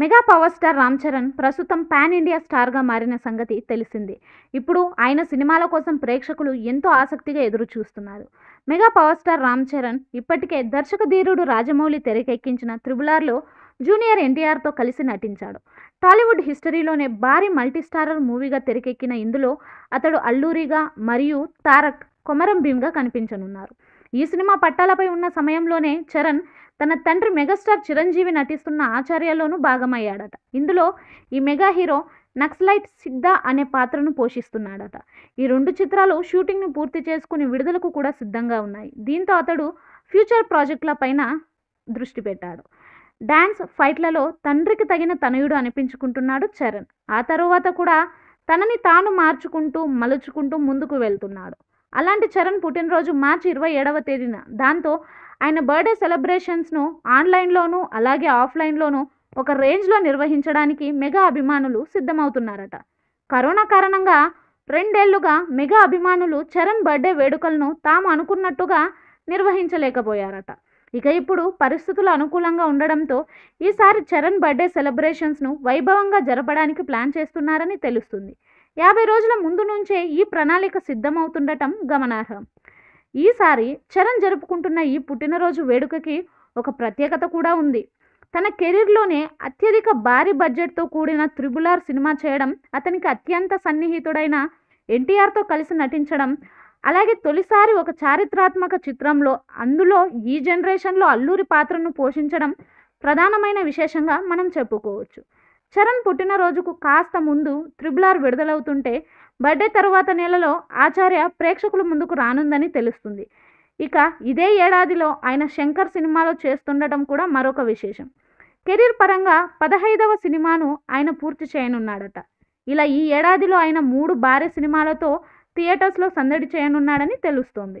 mega power star Ram Charan ప్రస్తుతం pan India స్టార్గా మారిన సంగతి తెలిసింది ఇప్పుడు ఆయన సినిమాల కోసం ప్రేక్షకులు ఎంతో ఆసక్తిగా ఎదురు చూస్తున్నారు mega power star Ram Charan ఇప్పటికే దర్శక ధీరుడు రాజమౌళి తెరకెక్కించిన త్రిబులార్లో జూనియర్ ఎన్టీఆర్తో కలిసి నటించాడు టాలీవుడ్ హిస్టరీలోనే భారీ మల్టీస్టారర్ మూవీగా తెరకెక్కిన ఇందులో అతడు అల్లూరిగా మరియు తారక్ కొమరం భీమ్గా కనిపించనున్నారు ఈ సినిమా పట్టాలపై ఉన్న సమయంలోనే చరణ్ తన తండ్రి మెగాస్టార్ చిరంజీవి నటిస్తున్న ఆచార్యలోనూ భాగమయ్యాడట ఇందులో ఈ మెగా హీరో నక్సలైట్ సిద్ధ అనే పాత్రను పోషిస్తున్నాడట ఈ రెండు చిత్రాలు షూటింగ్ను పూర్తి చేసుకుని విడుదలకు కూడా సిద్ధంగా ఉన్నాయి దీంతో అతడు ఫ్యూచర్ ప్రాజెక్టుల పైన దృష్టి పెట్టాడు డ్యాన్స్ ఫైట్లలో తండ్రికి తగిన తనయుడు అనిపించుకుంటున్నాడు చరణ్ ఆ తరువాత కూడా తనని తాను మార్చుకుంటూ మలుచుకుంటూ ముందుకు వెళ్తున్నాడు అలాంటి చరణ్ పుట్టినరోజు మార్చి ఇరవై ఏడవ తేదీన దాంతో ఆయన బర్త్డే సెలబ్రేషన్స్ను ఆన్లైన్లోనూ అలాగే ఆఫ్లైన్లోనూ ఒక రేంజ్లో నిర్వహించడానికి మెగా అభిమానులు సిద్ధమవుతున్నారట కరోనా కారణంగా రెండేళ్లుగా మెగా అభిమానులు చరణ్ బర్త్డే వేడుకలను తాము అనుకున్నట్టుగా నిర్వహించలేకపోయారట ఇక ఇప్పుడు పరిస్థితులు అనుకూలంగా ఉండడంతో ఈసారి చరణ్ బర్త్డే సెలబ్రేషన్స్ను వైభవంగా జరపడానికి ప్లాన్ చేస్తున్నారని తెలుస్తుంది యాభై రోజుల ముందు నుంచే ఈ ప్రణాళిక సిద్ధమవుతుండటం గమనార్హం ఈసారి చరణ్ జరుపుకుంటున్న ఈ పుట్టినరోజు వేడుకకి ఒక ప్రత్యేకత కూడా ఉంది తన కెరీర్లోనే అత్యధిక భారీ బడ్జెట్తో కూడిన త్రిబులార్ సినిమా చేయడం అతనికి అత్యంత సన్నిహితుడైన ఎన్టీఆర్తో కలిసి నటించడం అలాగే తొలిసారి ఒక చారిత్రాత్మక చిత్రంలో అందులో ఈ జనరేషన్లో అల్లూరి పాత్రను పోషించడం ప్రధానమైన విశేషంగా మనం చెప్పుకోవచ్చు చరణ్ పుట్టినరోజుకు కాస్త ముందు త్రిబులార్ విడుదలవుతుంటే బర్త్డే తరువాత నెలలో ఆచార్య ప్రేక్షకుల ముందుకు రానుందని తెలుస్తుంది ఇక ఇదే ఏడాదిలో ఆయన శంకర్ సినిమాలో చేస్తుండటం కూడా మరొక విశేషం కెరీర్ పరంగా పదహైదవ సినిమాను ఆయన పూర్తి చేయనున్నాడట ఇలా ఈ ఏడాదిలో ఆయన మూడు భార్య సినిమాలతో థియేటర్స్లో సందడి చేయనున్నాడని తెలుస్తోంది